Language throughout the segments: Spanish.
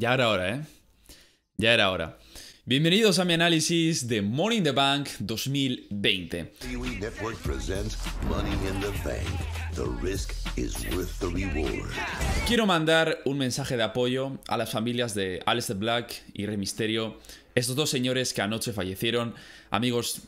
Ya era hora, ¿eh? Ya era hora. Bienvenidos a mi análisis de Money in the Bank 2020. Quiero mandar un mensaje de apoyo a las familias de Alistair Black y Rey Misterio, estos dos señores que anoche fallecieron. Amigos,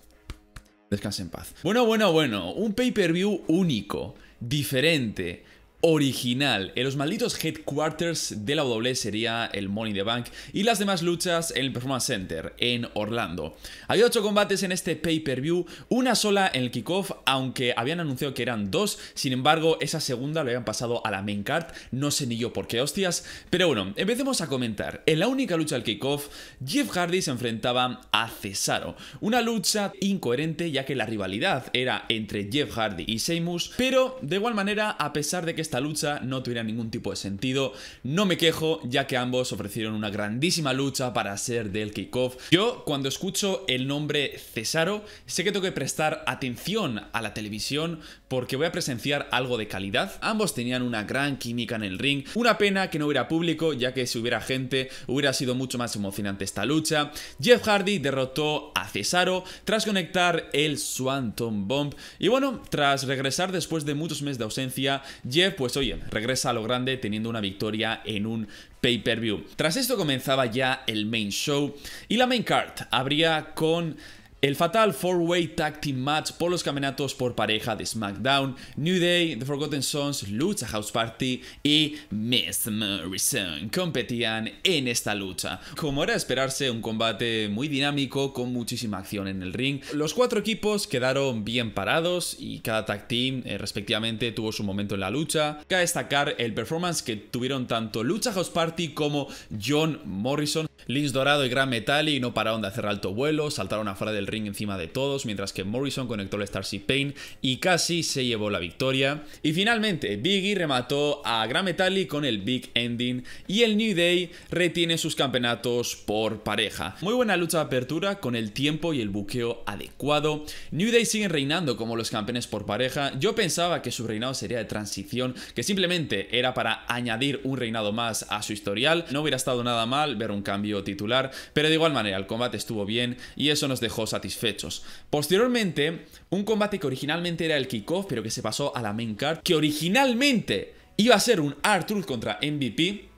descansen en paz. Bueno, bueno, bueno, un pay-per-view único, diferente, original. En los malditos headquarters de la W sería el Money the Bank y las demás luchas en el Performance Center en Orlando. Había ocho combates en este pay-per-view, una sola en el kickoff, aunque habían anunciado que eran dos, sin embargo esa segunda lo habían pasado a la main card, no sé ni yo por qué hostias, pero bueno, empecemos a comentar. En la única lucha del kickoff, Jeff Hardy se enfrentaba a Cesaro, una lucha incoherente ya que la rivalidad era entre Jeff Hardy y Seamus, pero de igual manera, a pesar de que esta lucha no tuviera ningún tipo de sentido. No me quejo, ya que ambos ofrecieron una grandísima lucha para ser del kickoff. Yo, cuando escucho el nombre Cesaro, sé que tengo que prestar atención a la televisión porque voy a presenciar algo de calidad. Ambos tenían una gran química en el ring. Una pena que no hubiera público, ya que si hubiera gente hubiera sido mucho más emocionante esta lucha. Jeff Hardy derrotó a Cesaro tras conectar el Swanton Bomb. Y bueno, tras regresar después de muchos meses de ausencia, Jeff pues oye, regresa a lo grande teniendo una victoria en un pay-per-view. Tras esto comenzaba ya el main show y la main card abría con el fatal four-way tag team match por los campeonatos por pareja de SmackDown, New Day, The Forgotten Sons, Lucha House Party y Miss Morrison competían en esta lucha. Como era esperarse, un combate muy dinámico con muchísima acción en el ring. Los cuatro equipos quedaron bien parados y cada tag team eh, respectivamente tuvo su momento en la lucha. Cabe destacar el performance que tuvieron tanto Lucha House Party como John Morrison Lynch Dorado y Gran y no pararon de hacer alto vuelo, saltaron afuera del ring encima de todos, mientras que Morrison conectó el Starship Pain y casi se llevó la victoria. Y finalmente, Biggie remató a Gran Metalli con el Big Ending y el New Day retiene sus campeonatos por pareja. Muy buena lucha de apertura con el tiempo y el buqueo adecuado. New Day siguen reinando como los campeones por pareja. Yo pensaba que su reinado sería de transición, que simplemente era para añadir un reinado más a su historial. No hubiera estado nada mal ver un cambio titular, pero de igual manera el combate estuvo bien y eso nos dejó satisfechos. Posteriormente, un combate que originalmente era el kickoff, pero que se pasó a la main card, que originalmente iba a ser un R-Truth contra MVP,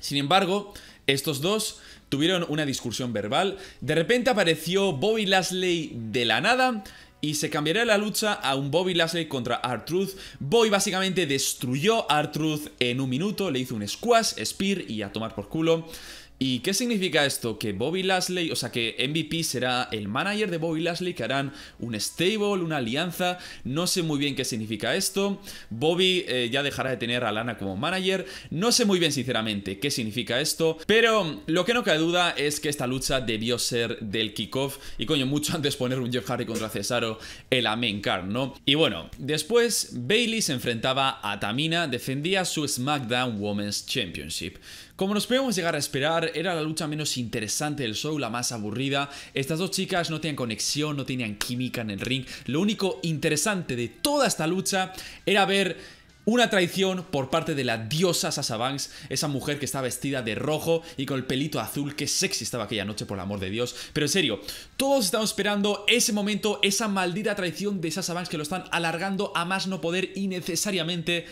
sin embargo, estos dos tuvieron una discusión verbal, de repente apareció Bobby Lashley de la nada, y se cambiará la lucha a un Bobby Lashley contra R-Truth. Bobby básicamente destruyó a R-Truth en un minuto, le hizo un squash, spear y a tomar por culo. ¿Y qué significa esto? Que Bobby Lashley, o sea que MVP será el manager de Bobby Lashley, que harán un stable, una alianza, no sé muy bien qué significa esto. Bobby eh, ya dejará de tener a Lana como manager, no sé muy bien sinceramente qué significa esto, pero lo que no cae duda es que esta lucha debió ser del kickoff y coño, mucho antes poner un Jeff Hardy contra Cesaro en la main card, ¿no? Y bueno, después Bailey se enfrentaba a Tamina, defendía su SmackDown Women's Championship. Como nos podíamos llegar a esperar, era la lucha menos interesante del show, la más aburrida. Estas dos chicas no tenían conexión, no tenían química en el ring. Lo único interesante de toda esta lucha era ver una traición por parte de la diosa Sasha Banks, esa mujer que está vestida de rojo y con el pelito azul, que sexy estaba aquella noche, por el amor de Dios. Pero en serio, todos estamos esperando ese momento, esa maldita traición de Sasha Banks que lo están alargando a más no poder innecesariamente.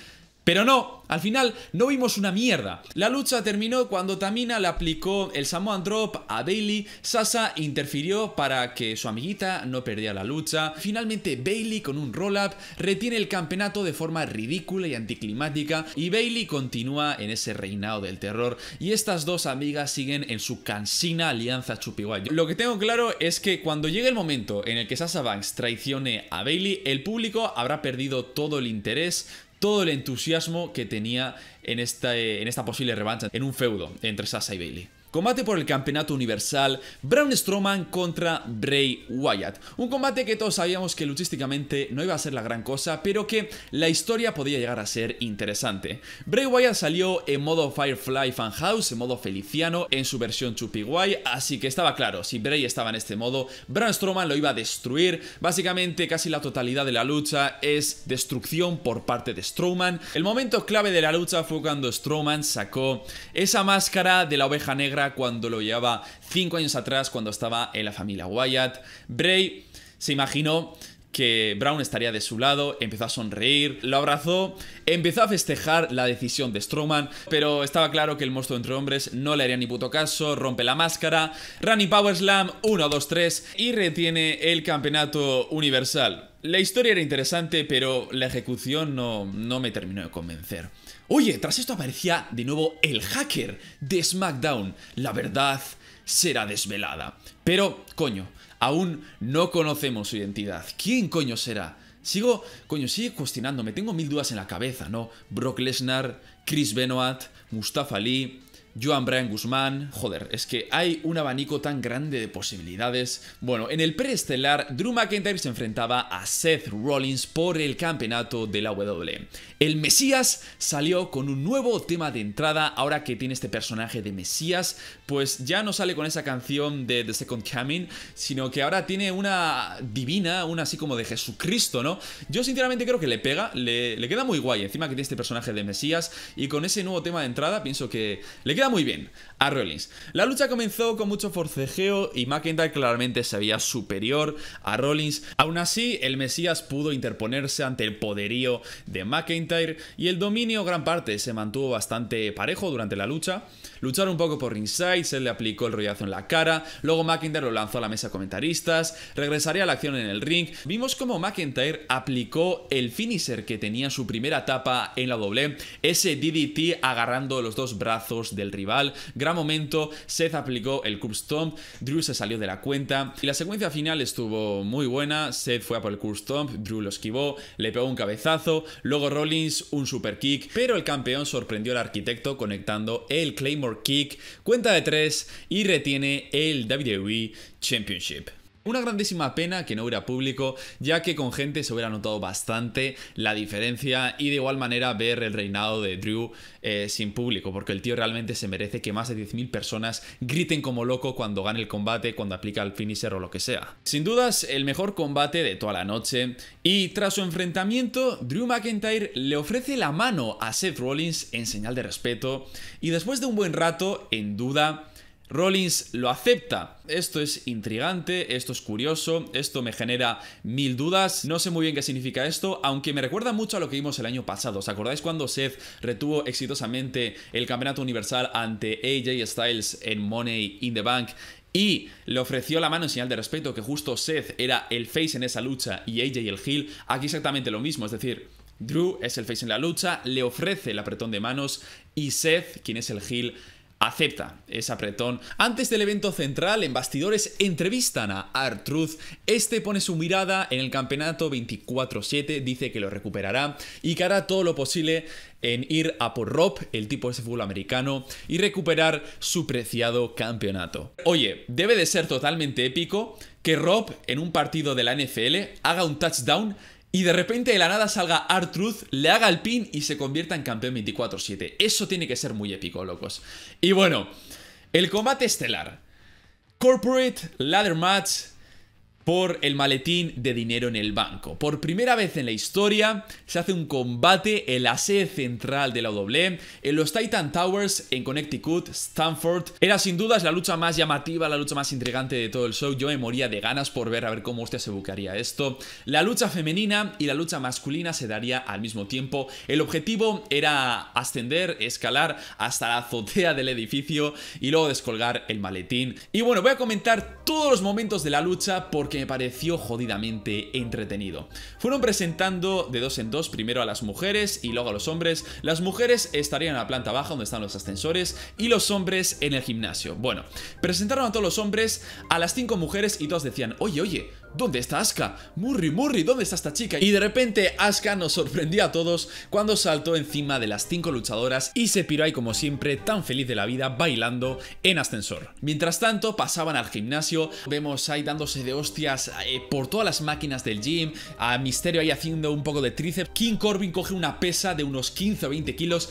Pero no, al final no vimos una mierda. La lucha terminó cuando Tamina le aplicó el Samoan Drop a Bailey. Sasa interfirió para que su amiguita no perdiera la lucha. Finalmente Bailey con un roll-up retiene el campeonato de forma ridícula y anticlimática y Bailey continúa en ese reinado del terror y estas dos amigas siguen en su cansina alianza chupiguayo. Lo que tengo claro es que cuando llegue el momento en el que Sasa Banks traicione a Bailey, el público habrá perdido todo el interés, todo el entusiasmo que tenía en, esta, eh, en esta posible revancha, en un feudo entre Sasha y Bailey. Combate por el Campeonato Universal, Braun Strowman contra Bray Wyatt. Un combate que todos sabíamos que luchísticamente no iba a ser la gran cosa, pero que la historia podía llegar a ser interesante. Bray Wyatt salió en modo Firefly House en modo Feliciano, en su versión Chupiwai así que estaba claro, si Bray estaba en este modo, Braun Strowman lo iba a destruir. Básicamente casi la totalidad de la lucha es destrucción por parte de Strowman. El momento clave de la lucha fue cuando Strowman sacó esa máscara de la oveja negra cuando lo llevaba 5 años atrás cuando estaba en la familia Wyatt. Bray se imaginó que Brown estaría de su lado, empezó a sonreír, lo abrazó, empezó a festejar la decisión de Strowman, pero estaba claro que el monstruo entre hombres no le haría ni puto caso, rompe la máscara, Running Power Slam 1, 2, 3 y retiene el campeonato universal. La historia era interesante, pero la ejecución no me terminó de convencer. Oye, tras esto aparecía de nuevo el hacker de SmackDown. La verdad será desvelada. Pero, coño, aún no conocemos su identidad. ¿Quién coño será? Sigo, coño, sigue cuestionándome. Tengo mil dudas en la cabeza, ¿no? Brock Lesnar, Chris Benoit, Mustafa Lee, Joan Brian Guzmán. Joder, es que hay un abanico tan grande de posibilidades. Bueno, en el preestelar, Drew McIntyre se enfrentaba a Seth Rollins por el campeonato de la WWE. El Mesías salió con un nuevo tema de entrada ahora que tiene este personaje de Mesías, pues ya no sale con esa canción de The Second Coming, sino que ahora tiene una divina, una así como de Jesucristo, ¿no? Yo sinceramente creo que le pega, le, le queda muy guay, encima que tiene este personaje de Mesías y con ese nuevo tema de entrada pienso que le queda muy bien a Rollins. La lucha comenzó con mucho forcejeo y McIntyre claramente se veía superior a Rollins. Aún así, el Mesías pudo interponerse ante el poderío de McIntyre y el dominio gran parte se mantuvo bastante parejo durante la lucha. Lucharon un poco por ringside, se le aplicó el rollazo en la cara, luego McIntyre lo lanzó a la mesa comentaristas, regresaría a la acción en el ring. Vimos como McIntyre aplicó el finisher que tenía su primera etapa en la doble, ese DDT agarrando los dos brazos del rival. Gran momento, Seth aplicó el curb stomp, Drew se salió de la cuenta y la secuencia final estuvo muy buena. Seth fue a por el curb stomp, Drew lo esquivó, le pegó un cabezazo, luego Rollins un super kick, pero el campeón sorprendió al arquitecto conectando el Claymore Kick, cuenta de 3 y retiene el WWE Championship. Una grandísima pena que no hubiera público, ya que con gente se hubiera notado bastante la diferencia y de igual manera ver el reinado de Drew eh, sin público, porque el tío realmente se merece que más de 10.000 personas griten como loco cuando gane el combate, cuando aplica el finisher o lo que sea. Sin dudas, el mejor combate de toda la noche. Y tras su enfrentamiento, Drew McIntyre le ofrece la mano a Seth Rollins en señal de respeto y después de un buen rato, en duda, Rollins lo acepta. Esto es intrigante, esto es curioso, esto me genera mil dudas. No sé muy bien qué significa esto, aunque me recuerda mucho a lo que vimos el año pasado. ¿Os acordáis cuando Seth retuvo exitosamente el Campeonato Universal ante AJ Styles en Money in the Bank? Y le ofreció la mano en señal de respeto que justo Seth era el face en esa lucha y AJ el heel. Aquí exactamente lo mismo, es decir, Drew es el face en la lucha, le ofrece el apretón de manos y Seth, quien es el heel, acepta ese apretón. Antes del evento central, en bastidores entrevistan a Artruth. Este pone su mirada en el campeonato 24-7, dice que lo recuperará y que hará todo lo posible en ir a por Rob, el tipo de fútbol americano, y recuperar su preciado campeonato. Oye, debe de ser totalmente épico que Rob en un partido de la NFL haga un touchdown y de repente de la nada salga Artruth, le haga el pin y se convierta en campeón 24-7. Eso tiene que ser muy épico, locos. Y bueno, el combate estelar. Corporate Ladder Match por el maletín de dinero en el banco. Por primera vez en la historia se hace un combate en la sede central de la WWE en los Titan Towers en Connecticut, Stanford. Era sin dudas la lucha más llamativa, la lucha más intrigante de todo el show. Yo me moría de ganas por ver a ver cómo usted se bucaría esto. La lucha femenina y la lucha masculina se daría al mismo tiempo. El objetivo era ascender, escalar hasta la azotea del edificio y luego descolgar el maletín. Y bueno, voy a comentar todos los momentos de la lucha porque me pareció jodidamente entretenido. Fueron presentando de dos en dos, primero a las mujeres y luego a los hombres. Las mujeres estarían en la planta baja donde están los ascensores y los hombres en el gimnasio. Bueno, presentaron a todos los hombres, a las cinco mujeres y dos decían, oye, oye, ¿Dónde está Aska? Murri, Murri, ¿dónde está esta chica? Y de repente Aska nos sorprendió a todos cuando saltó encima de las cinco luchadoras y se piró ahí como siempre, tan feliz de la vida, bailando en ascensor. Mientras tanto, pasaban al gimnasio, vemos ahí dándose de hostias eh, por todas las máquinas del gym, a Misterio ahí haciendo un poco de tríceps, King Corbin coge una pesa de unos 15 o 20 kilos,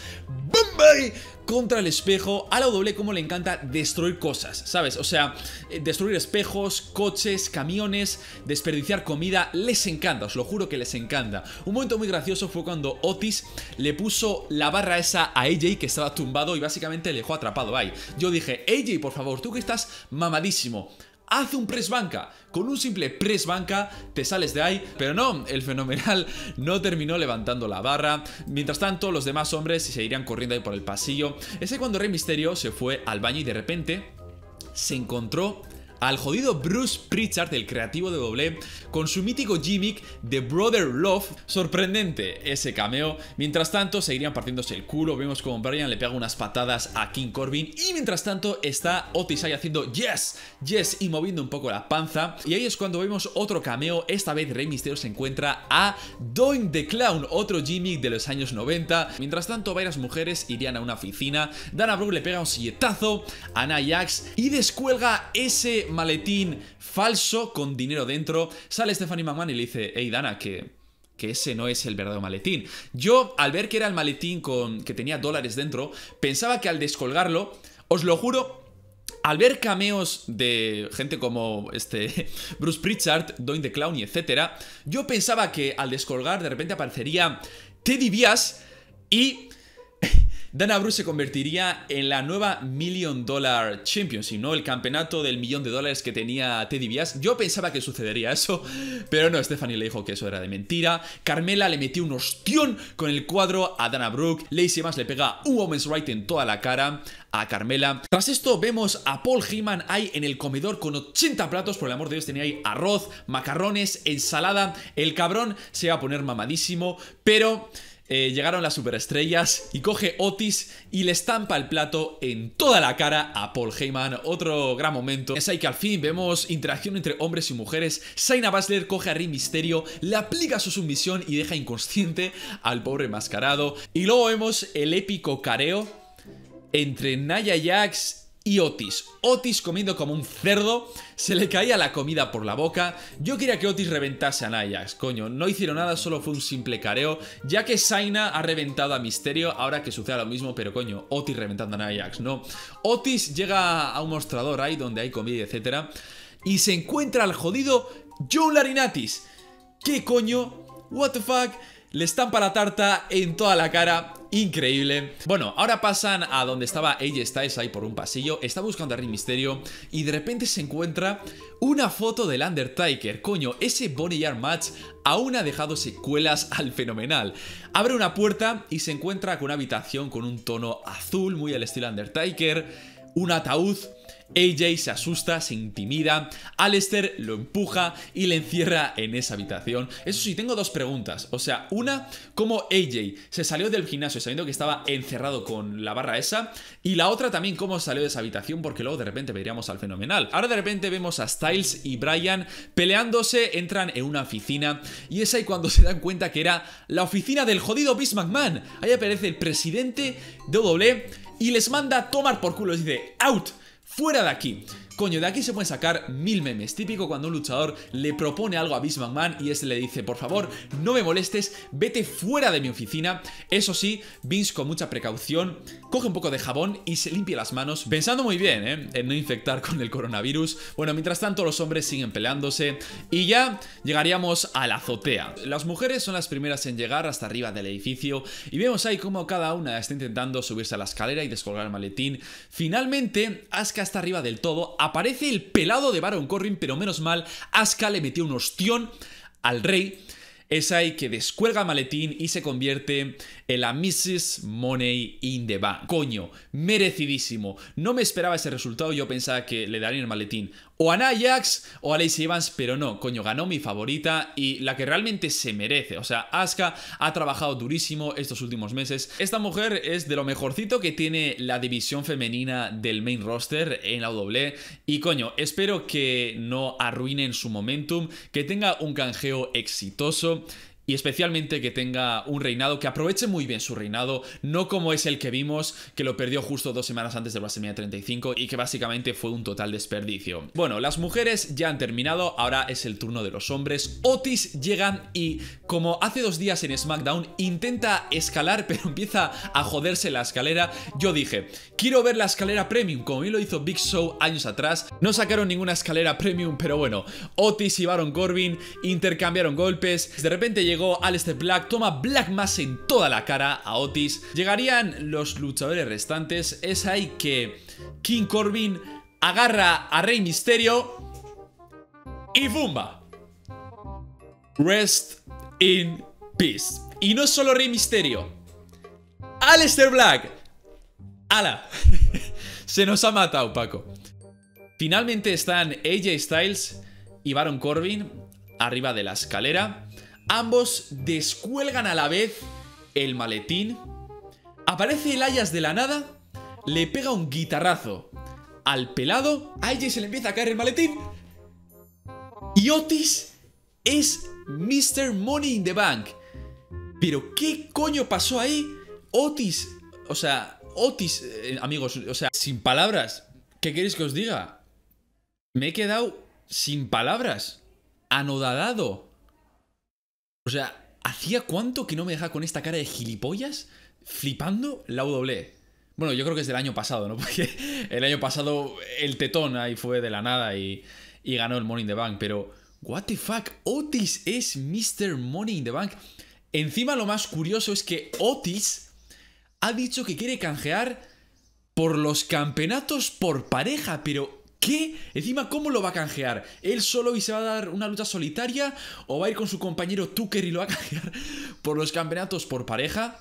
contra el espejo. A la doble como le encanta destruir cosas, ¿sabes? O sea, eh, destruir espejos, coches, camiones, desperdiciar comida, les encanta, os lo juro que les encanta. Un momento muy gracioso fue cuando Otis le puso la barra esa a AJ que estaba tumbado y básicamente le dejó atrapado ahí. Yo dije, AJ, por favor, tú que estás mamadísimo Hace un press banca. Con un simple press banca te sales de ahí, pero no, el fenomenal no terminó levantando la barra. Mientras tanto, los demás hombres se irían corriendo ahí por el pasillo. Ese cuando Rey Misterio se fue al baño y de repente se encontró al jodido Bruce Pritchard, el creativo de doble, con su mítico gimmick The Brother Love. Sorprendente ese cameo. Mientras tanto, seguirían partiéndose el culo. Vemos como Brian le pega unas patadas a King Corbin. Y mientras tanto, está Otis ahí haciendo yes, yes y moviendo un poco la panza. Y ahí es cuando vemos otro cameo. Esta vez Rey Mysterio se encuentra a Doink the Clown, otro gimmick de los años 90. Mientras tanto, varias mujeres irían a una oficina. Dana Brooke le pega un silletazo a Nia y descuelga ese maletín falso con dinero dentro. Sale Stephanie McMahon y le dice, hey Dana, que que ese no es el verdadero maletín. Yo, al ver que era el maletín con que tenía dólares dentro, pensaba que al descolgarlo, os lo juro, al ver cameos de gente como este Bruce Pritchard, Doin the Clown y etcétera, yo pensaba que al descolgar de repente aparecería Teddy Bias y Dana Bruce se convertiría en la nueva Million Dollar Championship, ¿no? El campeonato del millón de dólares que tenía Teddy Bias. Yo pensaba que sucedería eso, pero no, Stephanie le dijo que eso era de mentira. Carmela le metió un ostión con el cuadro a Dana Brooke. Lacey más le pega un Women's Right en toda la cara a Carmela. Tras esto vemos a Paul Heyman ahí en el comedor con 80 platos, por el amor de Dios tenía ahí arroz, macarrones, ensalada. El cabrón se va a poner mamadísimo, pero... Eh, llegaron las superestrellas y coge Otis y le estampa el plato en toda la cara a Paul Heyman. Otro gran momento. Es ahí que al fin vemos interacción entre hombres y mujeres. Saina Basler coge a Rey Misterio, le aplica su sumisión y deja inconsciente al pobre mascarado. Y luego vemos el épico careo entre Naya Jax y Otis. Otis comiendo como un cerdo, se le caía la comida por la boca. Yo quería que Otis reventase a Nayax, coño, no hicieron nada, solo fue un simple careo, ya que Saina ha reventado a Misterio, ahora que suceda lo mismo, pero coño, Otis reventando a Nayax, ¿no? Otis llega a un mostrador ahí donde hay comida, etcétera, y se encuentra al jodido John Larinatis. ¿Qué coño? What the fuck? Le estampa la tarta en toda la cara increíble. Bueno, ahora pasan a donde estaba AJ Styles ahí por un pasillo, está buscando a Rey Misterio y de repente se encuentra una foto del Undertaker. Coño, ese body Yard match aún ha dejado secuelas al fenomenal. Abre una puerta y se encuentra con una habitación con un tono azul muy al estilo Undertaker, un ataúd AJ se asusta, se intimida, Alester lo empuja y le encierra en esa habitación. Eso sí, tengo dos preguntas. O sea, una, cómo AJ se salió del gimnasio sabiendo que estaba encerrado con la barra esa. Y la otra también, cómo salió de esa habitación, porque luego de repente veríamos al fenomenal. Ahora de repente vemos a Styles y Brian peleándose, entran en una oficina y es ahí cuando se dan cuenta que era la oficina del jodido Vince McMahon. Ahí aparece el presidente de WWE y les manda a tomar por culo. Les dice, out fuera de aquí. Coño, de aquí se pueden sacar mil memes. Típico cuando un luchador le propone algo a Vince McMahon y este le dice, por favor, no me molestes, vete fuera de mi oficina. Eso sí, Vince con mucha precaución coge un poco de jabón y se limpia las manos, pensando muy bien ¿eh? en no infectar con el coronavirus. Bueno, mientras tanto los hombres siguen peleándose y ya llegaríamos a la azotea. Las mujeres son las primeras en llegar hasta arriba del edificio y vemos ahí cómo cada una está intentando subirse a la escalera y descolgar el maletín. Finalmente, asca hasta arriba del todo, aparece el pelado de Baron Corrin, pero menos mal, Asuka le metió un ostión al rey. Es ahí que descuelga maletín y se convierte el Mrs. Money in the Bank. Coño, merecidísimo. No me esperaba ese resultado, yo pensaba que le darían el maletín o a Ajax o a Lacey Evans, pero no, coño, ganó mi favorita y la que realmente se merece. O sea, Asuka ha trabajado durísimo estos últimos meses. Esta mujer es de lo mejorcito que tiene la división femenina del main roster en la W. Y coño, espero que no arruinen su momentum, que tenga un canjeo exitoso y especialmente que tenga un reinado, que aproveche muy bien su reinado, no como es el que vimos, que lo perdió justo dos semanas antes de WrestleMania 35 y que básicamente fue un total desperdicio. Bueno, las mujeres ya han terminado, ahora es el turno de los hombres. Otis llegan y, como hace dos días en SmackDown, intenta escalar, pero empieza a joderse la escalera. Yo dije, quiero ver la escalera premium, como lo hizo Big Show años atrás. No sacaron ninguna escalera premium, pero bueno, Otis y Baron Corbin intercambiaron golpes, de repente llega llegó Aleister Black, toma Black Mass en toda la cara a Otis. Llegarían los luchadores restantes. Es ahí que King Corbin agarra a Rey Misterio y fumba Rest in peace. Y no solo Rey Misterio. Aleister Black. ¡Hala! Se nos ha matado, Paco. Finalmente están AJ Styles y Baron Corbin arriba de la escalera. Ambos descuelgan a la vez el maletín. Aparece el Ayas de la nada, le pega un guitarrazo al pelado. A se le empieza a caer el maletín. Y Otis es Mr. Money in the Bank. Pero ¿qué coño pasó ahí? Otis, o sea, Otis, eh, amigos, o sea, sin palabras. ¿Qué queréis que os diga? Me he quedado sin palabras, anodadado, o sea, ¿hacía cuánto que no me dejaba con esta cara de gilipollas flipando la W? Bueno, yo creo que es del año pasado, ¿no? Porque el año pasado el tetón ahí fue de la nada y, ganó el Money in the Bank, pero... What the fuck, Otis es Mr. Money in the Bank. Encima lo más curioso es que Otis ha dicho que quiere canjear por los campeonatos por pareja, pero ¿Qué? Encima, ¿cómo lo va a canjear? ¿Él solo y se va a dar una lucha solitaria? ¿O va a ir con su compañero Tucker y lo va a canjear por los campeonatos por pareja?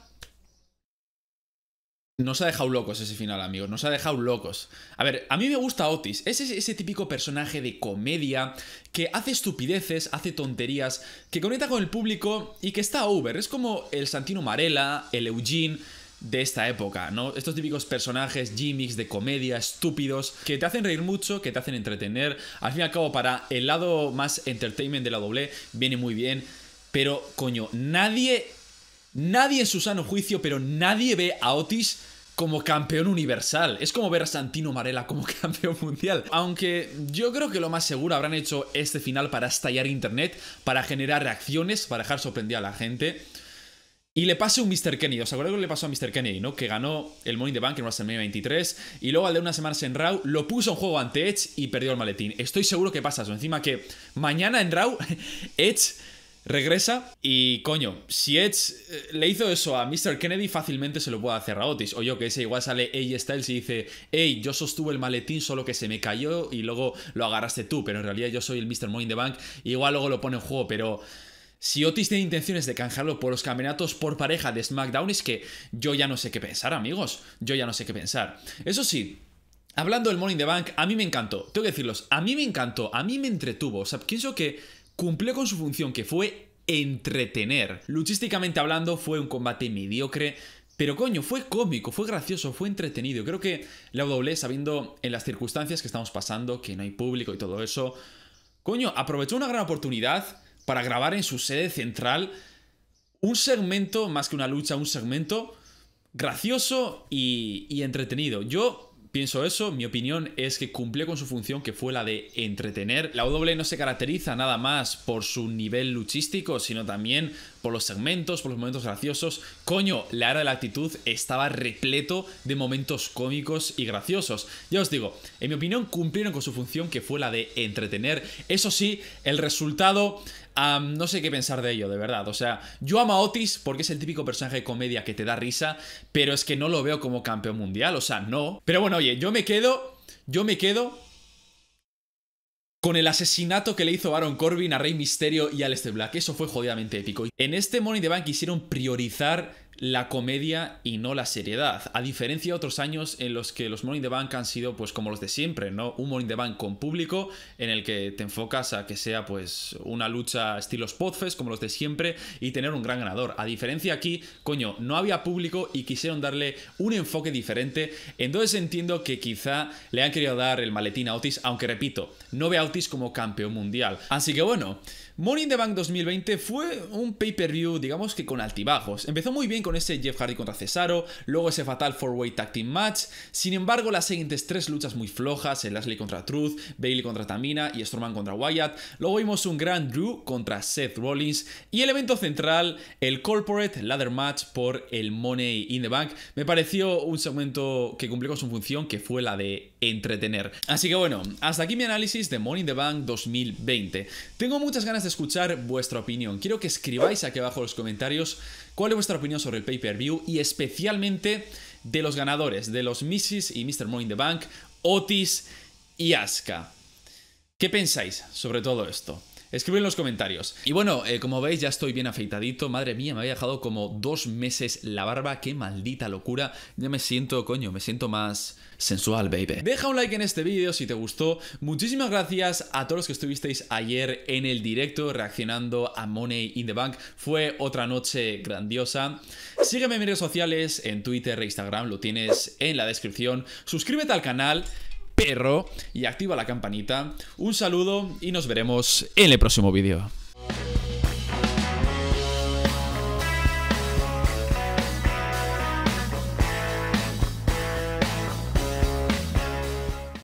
Nos ha dejado locos ese final, amigos. Nos ha dejado locos. A ver, a mí me gusta Otis. Es ese, ese, típico personaje de comedia que hace estupideces, hace tonterías, que conecta con el público y que está over. Es como el Santino Marella, el Eugene de esta época, ¿no? Estos típicos personajes, gimmicks de comedia, estúpidos, que te hacen reír mucho, que te hacen entretener. Al fin y al cabo, para el lado más entertainment de la doble, viene muy bien. Pero, coño, nadie, nadie en su sano juicio, pero nadie ve a Otis como campeón universal. Es como ver a Santino Marella como campeón mundial. Aunque yo creo que lo más seguro habrán hecho este final para estallar internet, para generar reacciones, para dejar sorprendida a la gente. Y le pase un Mr. Kennedy. ¿Os acordáis lo que le pasó a Mr. Kennedy, no? Que ganó el Money in the Bank en WrestleMania 23 y luego al de unas semanas en Raw lo puso en juego ante Edge y perdió el maletín. Estoy seguro que pasa eso. Encima que mañana en Raw Edge regresa y coño, si Edge eh, le hizo eso a Mr. Kennedy fácilmente se lo puede hacer a Otis. O yo que ese igual sale AJ Styles y dice, hey, yo sostuve el maletín solo que se me cayó y luego lo agarraste tú, pero en realidad yo soy el Mr. Money the Bank. Y igual luego lo pone en juego, pero... Si Otis tiene intenciones de canjarlo por los campeonatos por pareja de SmackDown, es que yo ya no sé qué pensar, amigos. Yo ya no sé qué pensar. Eso sí, Hablando del Money in the Bank, a mí me encantó. Tengo que decirlos, a mí me encantó, a mí me entretuvo. O sea, pienso que cumplió con su función, que fue entretener. Luchísticamente hablando, fue un combate mediocre. Pero coño, fue cómico, fue gracioso, fue entretenido. Creo que la WWE, sabiendo en las circunstancias que estamos pasando, que no hay público y todo eso, coño, aprovechó una gran oportunidad para grabar en su sede central un segmento, más que una lucha, un segmento gracioso y, entretenido. Yo pienso eso, mi opinión es que cumplió con su función que fue la de entretener. La W no se caracteriza nada más por su nivel luchístico, sino también por los segmentos, por los momentos graciosos. Coño, la era de la actitud estaba repleto de momentos cómicos y graciosos. Ya os digo, en mi opinión cumplieron con su función que fue la de entretener. Eso sí, el resultado no sé qué pensar de ello, de verdad. O sea, yo amo a Otis porque es el típico personaje de comedia que te da risa, pero es que no lo veo como campeón mundial, o sea, no. Pero bueno, oye, yo me quedo, yo me quedo con el asesinato que le hizo Baron Corbin a Rey Misterio y Este Black. Eso fue jodidamente épico. En este Money the Bank quisieron priorizar la comedia y no la seriedad. A diferencia de otros años en los que los Morning the Bank han sido pues como los de siempre, ¿no? Un Morning the Bank con público en el que te enfocas a que sea pues una lucha estilo Spotfest como los de siempre y tener un gran ganador. A diferencia aquí, coño, no había público y quisieron darle un enfoque diferente. Entonces entiendo que quizá le han querido dar el maletín a Otis, aunque repito, no ve a Otis como campeón mundial. Así que bueno, Money in the Bank 2020 fue un pay-per-view, digamos que con altibajos. Empezó muy bien con ese Jeff Hardy contra Cesaro, luego ese fatal four-way tag team match. Sin embargo, las siguientes tres luchas muy flojas, el Ashley contra Truth, Bailey contra Tamina y Storman contra Wyatt. Luego vimos un Grand Drew contra Seth Rollins y el evento central, el Corporate Ladder Match por el Money in the Bank. Me pareció un segmento que cumplió con su función, que fue la de entretener. Así que bueno, hasta aquí mi análisis de Money in the Bank 2020. Tengo muchas ganas de escuchar vuestra opinión. Quiero que escribáis aquí abajo en los comentarios cuál es vuestra opinión sobre el pay-per-view y especialmente de los ganadores, de los Mrs. y Mr. Money in the Bank, Otis y Asuka. ¿Qué pensáis sobre todo esto? Escribe en los comentarios. Y bueno, eh, como veis ya estoy bien afeitadito. Madre mía, me había dejado como dos meses la barba. Qué maldita locura. Ya me siento, coño, me siento más sensual, baby. Deja un like en este vídeo si te gustó. Muchísimas gracias a todos los que estuvisteis ayer en el directo reaccionando a Money in the Bank. Fue otra noche grandiosa. Sígueme en mis redes sociales, en Twitter e Instagram, lo tienes en la descripción. Suscríbete al canal perro y activa la campanita. Un saludo y nos veremos en el próximo vídeo.